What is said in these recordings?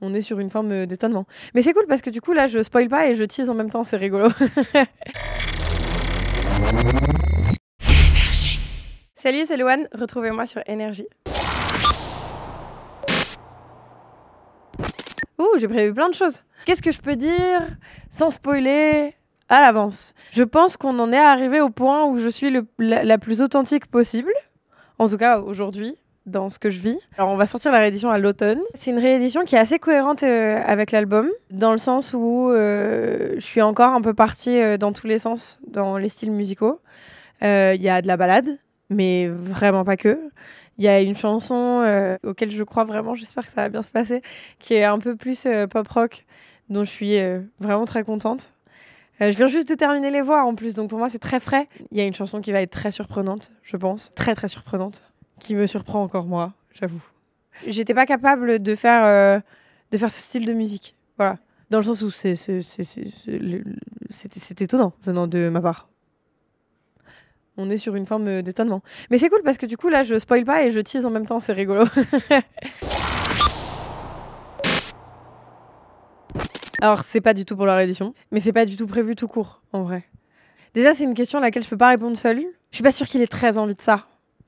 on est sur une forme euh, d'étonnement. Mais c'est cool parce que du coup, là, je spoil pas et je tease en même temps, c'est rigolo. Salut, c'est Louane, retrouvez-moi sur Énergie. Ouh, j'ai prévu plein de choses. Qu'est-ce que je peux dire sans spoiler à l'avance Je pense qu'on en est arrivé au point où je suis la plus authentique possible, en tout cas aujourd'hui dans ce que je vis. Alors on va sortir la réédition à l'automne. C'est une réédition qui est assez cohérente euh, avec l'album, dans le sens où euh, je suis encore un peu partie euh, dans tous les sens, dans les styles musicaux. Il y a de la balade, mais vraiment pas que. Il y a une chanson auquel je crois vraiment, j'espère que ça va bien se passer, qui est un peu plus pop rock, dont je suis vraiment très contente. je viens juste de terminer les voix en plus, donc pour moi c'est très frais. Il y a une chanson qui va être très surprenante, je pense. Très très surprenante qui me surprend encore moi, j'avoue. J'étais pas capable de faire, euh, de faire ce style de musique. Voilà. Dans le sens où c'est, c'est, étonnant venant de ma part. On est sur une forme d'étonnement. Mais c'est cool parce que du coup, là, je spoil pas et je tease en même temps, c'est rigolo. Alors, c'est pas du tout pour la réédition, mais c'est pas du tout prévu tout court, en vrai. Déjà, c'est une question à laquelle je peux pas répondre seule. Je suis pas sûre qu'il ait très envie de ça,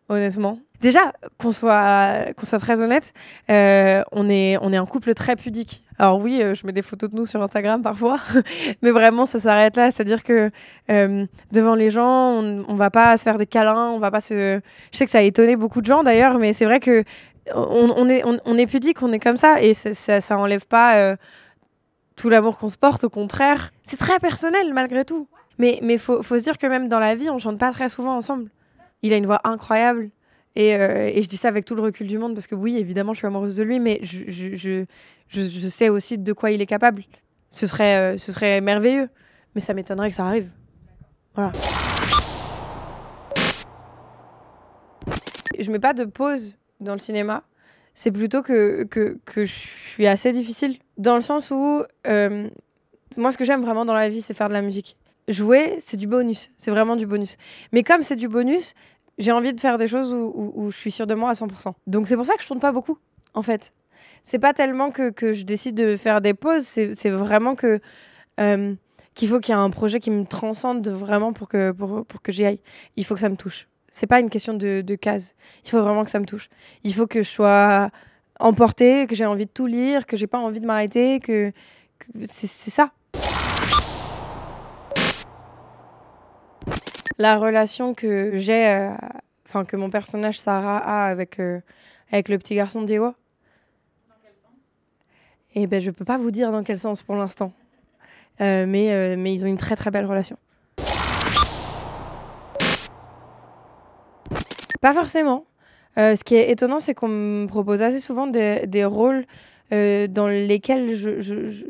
honnêtement. Déjà, qu'on soit, qu'on soit très honnête, euh, on, est, on est un couple très pudique. Alors oui, euh, je mets des photos de nous sur Instagram parfois, mais vraiment, ça s'arrête là. C'est-à-dire que euh, devant les gens, on, ne va pas se faire des câlins, on va pas se... Je sais que ça a étonné beaucoup de gens d'ailleurs, mais c'est vrai que on, on est, on, est pudique, on est comme ça, et ça, ça, enlève pas tout l'amour qu'on se porte, au contraire. C'est très personnel malgré tout. Mais il faut, se dire que même dans la vie, on chante pas très souvent ensemble il a une voix incroyable. Et, euh, et, je dis ça avec tout le recul du monde parce que oui, évidemment, je suis amoureuse de lui, mais je, je, je, je sais aussi de quoi il est capable. Ce serait, euh, ce serait merveilleux, mais ça m'étonnerait que ça arrive. Voilà. Je mets pas de pause dans le cinéma. C'est plutôt que, que, que, je suis assez difficile. Dans le sens où, euh, moi, ce que j'aime vraiment dans la vie, c'est faire de la musique jouer, c'est du bonus. C'est vraiment du bonus. Mais comme c'est du bonus, j'ai envie de faire des choses où, je suis sûre de moi à 100%. Donc c'est pour ça que je tourne pas beaucoup, en fait. C'est pas tellement que, je décide de faire des pauses, c'est vraiment que euh, qu'il faut qu'il y ait un projet qui me transcende vraiment pour que, pour, que j'y aille. Il faut que ça me touche. C'est pas une question de, de case. Il faut vraiment que ça me touche. Il faut que je sois emportée, que j'ai envie de tout lire, que j'ai pas envie de m'arrêter, que c'est ça. la relation que j'ai, euh, enfin, que mon personnage Sarah a avec, euh, avec le petit garçon Diego. Dans quel sens Eh ben, je peux pas vous dire dans quel sens pour l'instant. Euh, mais, mais ils ont une très très belle relation. Pas forcément. ce qui est étonnant, c'est qu'on me propose assez souvent des, rôles dans lesquels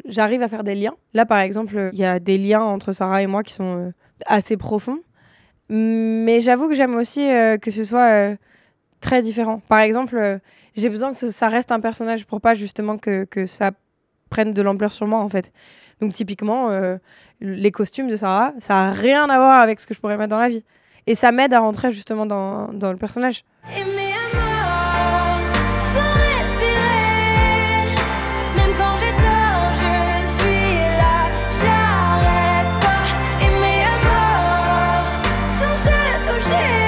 j'arrive à faire des liens. Là, par exemple, il y a des liens entre Sarah et moi qui sont assez profonds. Mais j'avoue que j'aime aussi euh, que ce soit euh, très différent. Par exemple, euh, j'ai besoin que ça reste un personnage pour pas justement que, ça prenne de l'ampleur sur moi en fait. Donc typiquement, les costumes de Sarah, ça a rien à voir avec ce que je pourrais mettre dans la vie. Et ça m'aide à rentrer justement dans, le personnage. shit.